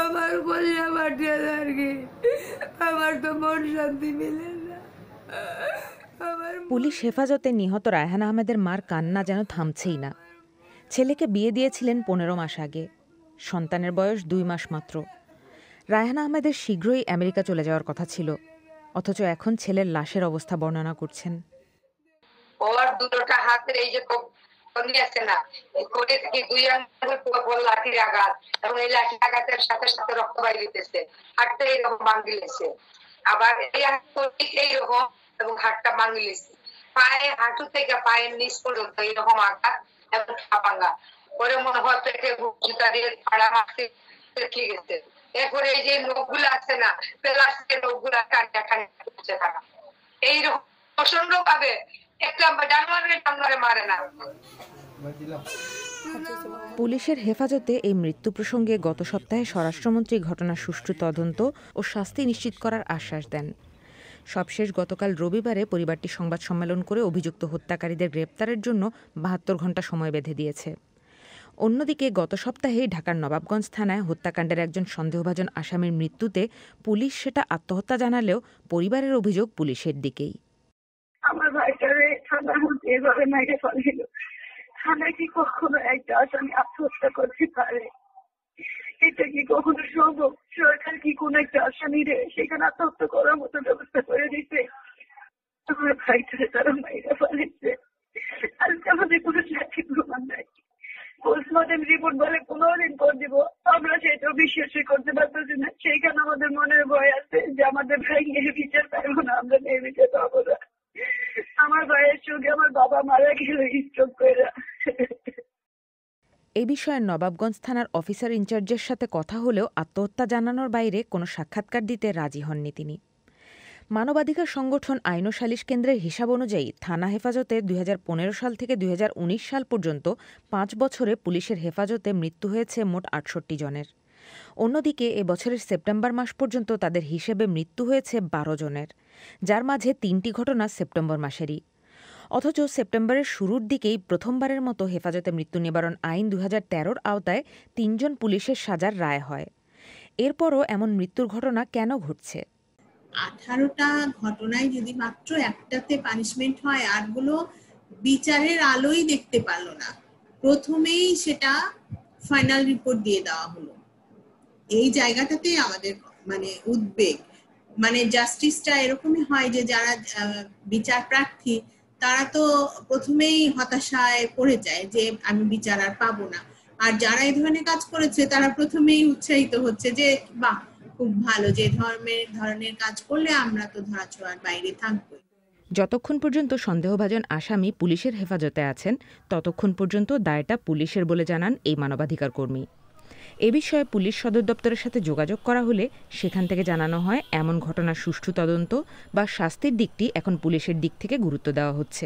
আমার কলিয়া মাটিয়া কি আমার তো মন শান্তি মিলে না পুলিশ হেফাজতে নিহত রায়হান আহমেদের মার কান্না যেন থামছেই না ছেলেকে বিয়ে দিয়েছিলেন পনেরো মাস আগে সন্তানের বয়স দুই মাস মাত্র রায়হান আহমেদের শীঘ্রই আমেরিকা চলে যাওয়ার কথা ছিল অথচ এখন ছেলের লাশের অবস্থা বর্ণনা করছেন ওর দুটোটা হাতের এই যে সঙ্গে আসছে না কোটে থেকে দুই আঙ্গুল প্রবল লাঠির আঘাত এবং এই লাঠির আঘাতের সাথে সাথে রক্ত বাইরেছে হাটটা এইরকম ভাঙ্গি লেছে আবার এই ঠিক এইরকম এবং হাটটা ভাঙ্গি লেছে পায়ে হাঁটু থেকে পায়ের নিচ পর্যন্ত এইরকম আঘাত এবং ভাঙা পরে মনে হয় পেটে জুতা দিয়ে ফাড়া মারতে ঠিক আছে এরপরে এই যে নখগুলো আছে না প্লাস্টিকের নখগুলো কান্না কান্না এইরকম প্রচন্ড ভাবে পুলিশের হেফাজতে এই মৃত্যু প্রসঙ্গে গত সপ্তাহে স্বরাষ্ট্রমন্ত্রী ঘটনার সুষ্ঠু তদন্ত ও শাস্তি নিশ্চিত করার আশ্বাস দেন সবশেষ গতকাল রবিবারে পরিবারটি সংবাদ সম্মেলন করে অভিযুক্ত হত্যাকারীদের গ্রেপ্তারের জন্য বাহাত্তর ঘণ্টা সময় বেঁধে দিয়েছে অন্যদিকে গত সপ্তাহে ঢাকার নবাবগঞ্জ থানায় হত্যাকাণ্ডের একজন সন্দেহভাজন আসামির মৃত্যুতে পুলিশ সেটা আত্মহত্যা জানালেও পরিবারের অভিযোগ পুলিশের দিকেই এভাবে মাইরে ফেলেন থানা কি কখনো একটা আসামি আত্মহত্যা করতে পারে এটা কি কখনো সম্ভব সরকার কি কোন একটা আসামি রে সেখানে আত্মহত্যা করার মতো ব্যবস্থা করে দিতে আমার ভাইটারে তারা মাইরে ফেলেছে আজকে আমাদের কোনো সাক্ষী প্রমাণ নাই রিপোর্ট বলে দিন করে দিব আমরা সেটা বিশ্বাসই করতে পারতেছি না সেইখানে আমাদের মনের ভয় আছে যে আমাদের ভাই নিয়ে বিচার পাইব না আমরা নিয়ে বিচার পাবো না বাবা মারা গেল এ বিষয়ে নবাবগঞ্জ থানার অফিসার ইনচার্জের সাথে কথা হলেও আত্মহত্যা জানানোর বাইরে কোনো সাক্ষাৎকার দিতে রাজি হননি তিনি মানবাধিকার সংগঠন আইন সালিশ কেন্দ্রের হিসাব অনুযায়ী থানা হেফাজতে দুই সাল থেকে দুই সাল পর্যন্ত পাঁচ বছরে পুলিশের হেফাজতে মৃত্যু হয়েছে মোট আটষট্টি জনের অন্যদিকে এ বছরের সেপ্টেম্বর মাস পর্যন্ত তাদের হিসেবে মৃত্যু হয়েছে বারো জনের যার মাঝে তিনটি ঘটনা সেপ্টেম্বর মাসেরই অথচ সেপ্টেম্বরের শুরুর দিকেই প্রথমবারের মতো হেফাজতে মৃত্যু নিবারণ আইন দু হাজার আওতায় তিনজন পুলিশের সাজার রায় হয় এরপরও এমন মৃত্যুর ঘটনা কেন ঘটছে আঠারোটা ঘটনায় যদি মাত্র একটাতে পানিশমেন্ট হয় আরগুলো বিচারের আলোই দেখতে পারলো না প্রথমেই সেটা ফাইনাল রিপোর্ট দিয়ে দেওয়া হলো এই জায়গাটাতে আমাদের মানে উদ্বেগ মানে জাস্টিসটা এরকমই হয় যে যারা বিচার প্রার্থী তারা তো প্রথমেই হতাশায় পড়ে যায় যে আমি বিচার আর পাবো না আর যারা এই ধরনের কাজ করেছে তারা প্রথমেই উৎসাহিত হচ্ছে যে বাহ খুব ভালো যে ধর্মের ধরনের কাজ করলে আমরা তো ধরাছোঁয়ার বাইরে থাকবো যতক্ষণ পর্যন্ত সন্দেহভাজন আসামি পুলিশের হেফাজতে আছেন ততক্ষণ পর্যন্ত দায়টা পুলিশের বলে জানান এই মানবাধিকার কর্মী এ বিষয়ে পুলিশ সদর দপ্তরের সাথে যোগাযোগ করা হলে সেখান থেকে জানানো হয় এমন ঘটনার সুষ্ঠু তদন্ত বা শাস্তির দিকটি এখন পুলিশের দিক থেকে গুরুত্ব দেওয়া হচ্ছে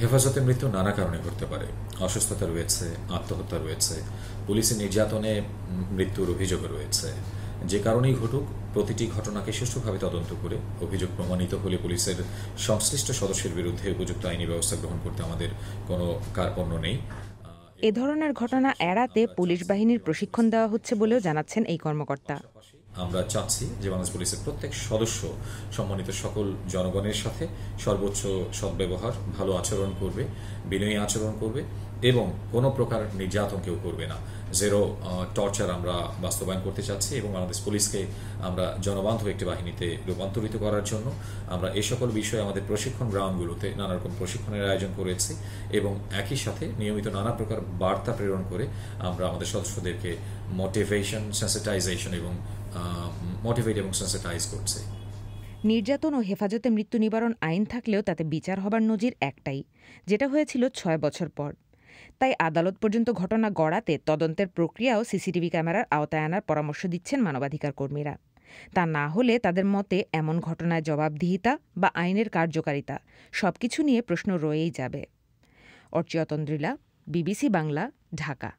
হেফাজতে মৃত্যু নানা কারণে ঘটতে পারে অসুস্থতা রয়েছে আত্মহত্যা রয়েছে পুলিশের নির্যাতনে মৃত্যুর অভিযোগ রয়েছে যে কারণেই ঘটুক প্রতিটি ঘটনাকে সুষ্ঠুভাবে তদন্ত করে অভিযোগ প্রমাণিত হলে পুলিশের সংশ্লিষ্ট সদস্যের বিরুদ্ধে উপযুক্ত আইনি ব্যবস্থা গ্রহণ করতে আমাদের কোনো কার্পণ্য নেই এ ধরনের ঘটনা এড়াতে পুলিশ বাহিনীর প্রশিক্ষণ দেওয়া হচ্ছে বলেও জানাচ্ছেন এই কর্মকর্তা আমরা চাচ্ছি যে বাংলাদেশ পুলিশের প্রত্যেক সদস্য সম্মানিত সকল জনগণের সাথে সর্বোচ্চ সদ্ব্যবহার ভালো আচরণ করবে বিনয়ী আচরণ করবে এবং কোনো প্রকার নির্যাতন কেউ করবে না জেরো টর্চার আমরা বাস্তবায়ন করতে চাচ্ছি এবং বাংলাদেশ পুলিশকে আমরা জনবান্ধব একটি বাহিনীতে রূপান্তরিত করার জন্য আমরা এই সকল বিষয়ে আমাদের প্রশিক্ষণ গ্রাউন্ডগুলোতে নানা রকম প্রশিক্ষণের আয়োজন করেছি এবং একই সাথে নিয়মিত নানা প্রকার বার্তা প্রেরণ করে আমরা আমাদের সদস্যদেরকে মোটিভেশন সেন্সিটাইজেশন এবং মোটিভেট এবং সেন্সিটাইজ করছে নির্যাতন ও হেফাজতে মৃত্যু নিবারণ আইন থাকলেও তাতে বিচার হবার নজির একটাই যেটা হয়েছিল ছয় বছর পর তাই আদালত পর্যন্ত ঘটনা গড়াতে তদন্তের প্রক্রিয়াও সিসিটিভি ক্যামেরার আওতায় আনার পরামর্শ দিচ্ছেন মানবাধিকার কর্মীরা তা না হলে তাদের মতে এমন ঘটনায় জবাবদিহিতা বা আইনের কার্যকারিতা সবকিছু নিয়ে প্রশ্ন রয়েই যাবে অর্চিয়তন্দ্রিলা বিবিসি বাংলা ঢাকা